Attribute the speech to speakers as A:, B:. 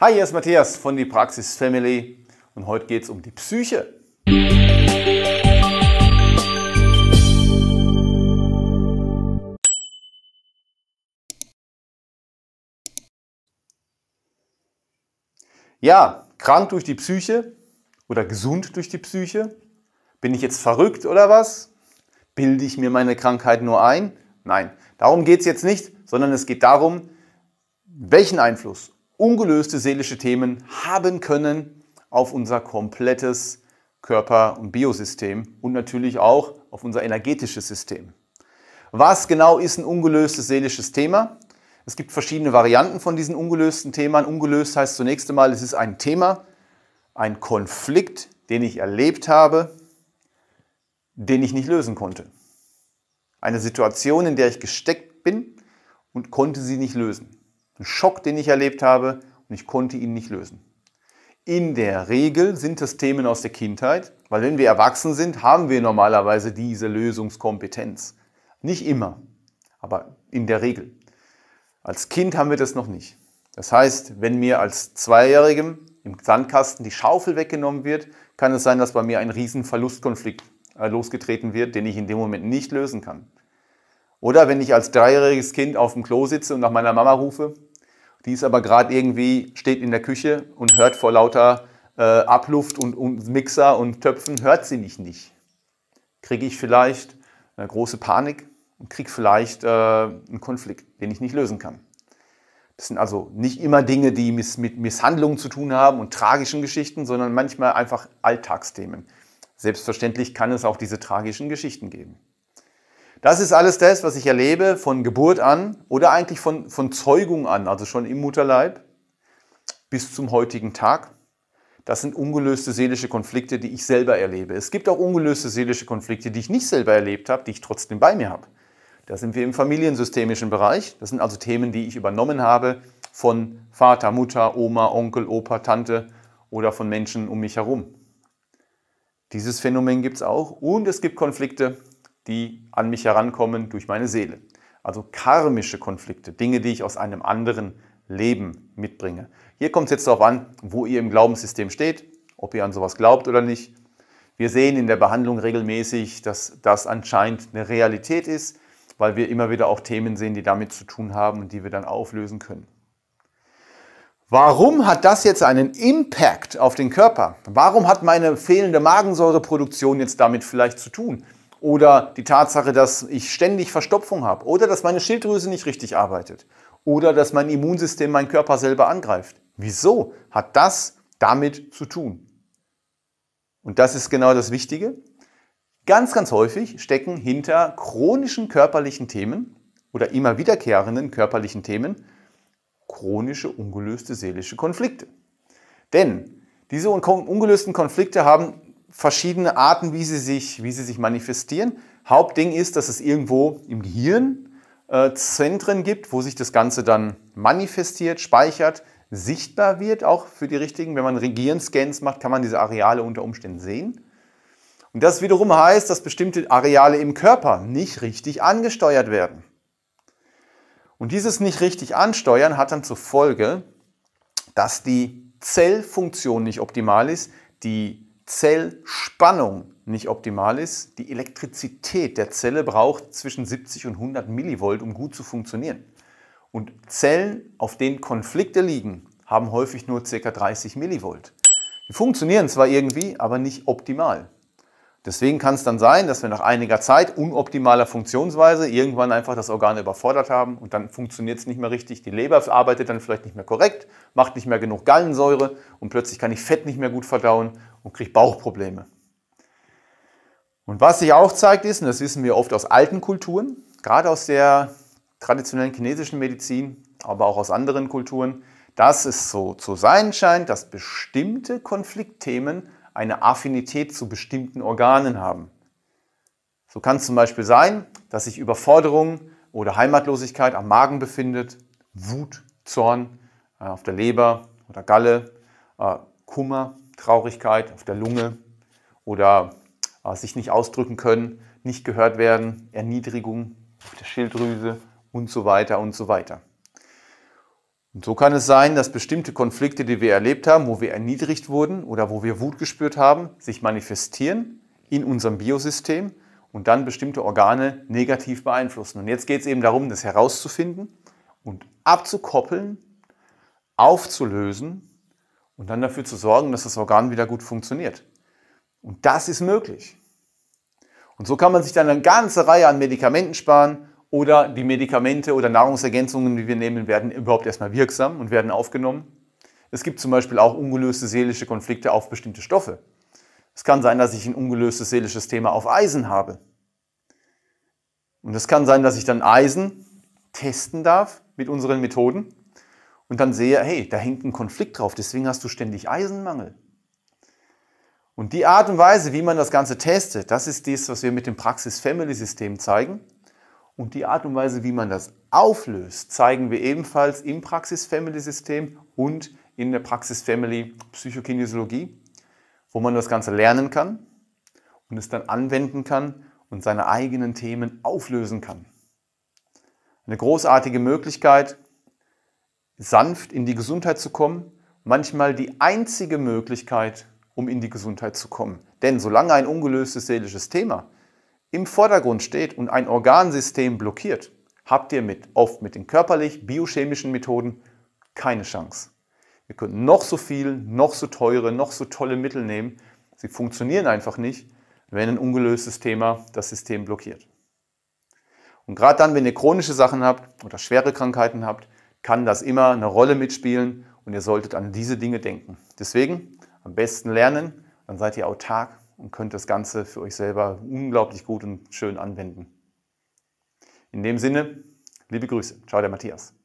A: Hi, hier ist Matthias von die Praxis Family und heute geht es um die Psyche. Ja, krank durch die Psyche oder gesund durch die Psyche? Bin ich jetzt verrückt oder was? Bilde ich mir meine Krankheit nur ein? Nein, darum geht es jetzt nicht, sondern es geht darum, welchen Einfluss ungelöste seelische Themen haben können auf unser komplettes Körper- und Biosystem und natürlich auch auf unser energetisches System. Was genau ist ein ungelöstes seelisches Thema? Es gibt verschiedene Varianten von diesen ungelösten Themen. Ungelöst heißt zunächst einmal, es ist ein Thema, ein Konflikt, den ich erlebt habe, den ich nicht lösen konnte. Eine Situation, in der ich gesteckt bin und konnte sie nicht lösen. Ein Schock, den ich erlebt habe und ich konnte ihn nicht lösen. In der Regel sind es Themen aus der Kindheit, weil wenn wir erwachsen sind, haben wir normalerweise diese Lösungskompetenz. Nicht immer, aber in der Regel. Als Kind haben wir das noch nicht. Das heißt, wenn mir als Zweijährigem im Sandkasten die Schaufel weggenommen wird, kann es sein, dass bei mir ein riesen Verlustkonflikt äh, losgetreten wird, den ich in dem Moment nicht lösen kann. Oder wenn ich als dreijähriges Kind auf dem Klo sitze und nach meiner Mama rufe, die ist aber gerade irgendwie, steht in der Küche und hört vor lauter äh, Abluft und, und Mixer und Töpfen, hört sie mich nicht. Kriege ich vielleicht eine äh, große Panik und kriege vielleicht äh, einen Konflikt, den ich nicht lösen kann. Das sind also nicht immer Dinge, die miss mit Misshandlungen zu tun haben und tragischen Geschichten, sondern manchmal einfach Alltagsthemen. Selbstverständlich kann es auch diese tragischen Geschichten geben. Das ist alles das, was ich erlebe von Geburt an oder eigentlich von, von Zeugung an, also schon im Mutterleib bis zum heutigen Tag. Das sind ungelöste seelische Konflikte, die ich selber erlebe. Es gibt auch ungelöste seelische Konflikte, die ich nicht selber erlebt habe, die ich trotzdem bei mir habe. Da sind wir im familiensystemischen Bereich. Das sind also Themen, die ich übernommen habe von Vater, Mutter, Oma, Onkel, Opa, Tante oder von Menschen um mich herum. Dieses Phänomen gibt es auch. Und es gibt Konflikte, die an mich herankommen durch meine Seele. Also karmische Konflikte, Dinge, die ich aus einem anderen Leben mitbringe. Hier kommt es jetzt darauf an, wo ihr im Glaubenssystem steht, ob ihr an sowas glaubt oder nicht. Wir sehen in der Behandlung regelmäßig, dass das anscheinend eine Realität ist, weil wir immer wieder auch Themen sehen, die damit zu tun haben und die wir dann auflösen können. Warum hat das jetzt einen Impact auf den Körper? Warum hat meine fehlende Magensäureproduktion jetzt damit vielleicht zu tun? oder die Tatsache, dass ich ständig Verstopfung habe oder dass meine Schilddrüse nicht richtig arbeitet oder dass mein Immunsystem meinen Körper selber angreift. Wieso hat das damit zu tun? Und das ist genau das Wichtige. Ganz, ganz häufig stecken hinter chronischen körperlichen Themen oder immer wiederkehrenden körperlichen Themen chronische ungelöste seelische Konflikte. Denn diese ungelösten Konflikte haben verschiedene Arten, wie sie sich, wie sie sich manifestieren. Hauptding ist, dass es irgendwo im Gehirn äh, Zentren gibt, wo sich das Ganze dann manifestiert, speichert, sichtbar wird, auch für die richtigen. Wenn man Regieren-Scans macht, kann man diese Areale unter Umständen sehen. Und das wiederum heißt, dass bestimmte Areale im Körper nicht richtig angesteuert werden. Und dieses nicht richtig ansteuern hat dann zur Folge, dass die Zellfunktion nicht optimal ist, die Zellspannung nicht optimal ist. Die Elektrizität der Zelle braucht zwischen 70 und 100 Millivolt, um gut zu funktionieren. Und Zellen, auf denen Konflikte liegen, haben häufig nur ca. 30 Millivolt. Die funktionieren zwar irgendwie, aber nicht optimal. Deswegen kann es dann sein, dass wir nach einiger Zeit unoptimaler Funktionsweise irgendwann einfach das Organ überfordert haben und dann funktioniert es nicht mehr richtig. Die Leber arbeitet dann vielleicht nicht mehr korrekt, macht nicht mehr genug Gallensäure und plötzlich kann ich Fett nicht mehr gut verdauen und kriege Bauchprobleme. Und was sich auch zeigt ist, und das wissen wir oft aus alten Kulturen, gerade aus der traditionellen chinesischen Medizin, aber auch aus anderen Kulturen, dass es so zu sein scheint, dass bestimmte Konfliktthemen eine Affinität zu bestimmten Organen haben. So kann es zum Beispiel sein, dass sich Überforderung oder Heimatlosigkeit am Magen befindet, Wut, Zorn äh, auf der Leber oder Galle, äh, Kummer Traurigkeit auf der Lunge oder äh, sich nicht ausdrücken können, nicht gehört werden, Erniedrigung auf der Schilddrüse und so weiter und so weiter. Und so kann es sein, dass bestimmte Konflikte, die wir erlebt haben, wo wir erniedrigt wurden oder wo wir Wut gespürt haben, sich manifestieren in unserem Biosystem und dann bestimmte Organe negativ beeinflussen. Und jetzt geht es eben darum, das herauszufinden und abzukoppeln, aufzulösen und dann dafür zu sorgen, dass das Organ wieder gut funktioniert. Und das ist möglich. Und so kann man sich dann eine ganze Reihe an Medikamenten sparen oder die Medikamente oder Nahrungsergänzungen, die wir nehmen, werden überhaupt erstmal wirksam und werden aufgenommen. Es gibt zum Beispiel auch ungelöste seelische Konflikte auf bestimmte Stoffe. Es kann sein, dass ich ein ungelöstes seelisches Thema auf Eisen habe. Und es kann sein, dass ich dann Eisen testen darf mit unseren Methoden und dann sehe, hey, da hängt ein Konflikt drauf, deswegen hast du ständig Eisenmangel. Und die Art und Weise, wie man das Ganze testet, das ist das, was wir mit dem Praxis-Family-System zeigen. Und die Art und Weise, wie man das auflöst, zeigen wir ebenfalls im Praxis-Family-System und in der Praxis-Family-Psychokinesiologie, wo man das Ganze lernen kann und es dann anwenden kann und seine eigenen Themen auflösen kann. Eine großartige Möglichkeit, sanft in die Gesundheit zu kommen, manchmal die einzige Möglichkeit, um in die Gesundheit zu kommen. Denn solange ein ungelöstes seelisches Thema im Vordergrund steht und ein Organsystem blockiert, habt ihr mit, oft mit den körperlich biochemischen Methoden keine Chance. Ihr könnt noch so viel, noch so teure, noch so tolle Mittel nehmen. Sie funktionieren einfach nicht, wenn ein ungelöstes Thema das System blockiert. Und gerade dann, wenn ihr chronische Sachen habt oder schwere Krankheiten habt, kann das immer eine Rolle mitspielen und ihr solltet an diese Dinge denken. Deswegen am besten lernen, dann seid ihr autark und könnt das Ganze für euch selber unglaublich gut und schön anwenden. In dem Sinne, liebe Grüße. Ciao, der Matthias.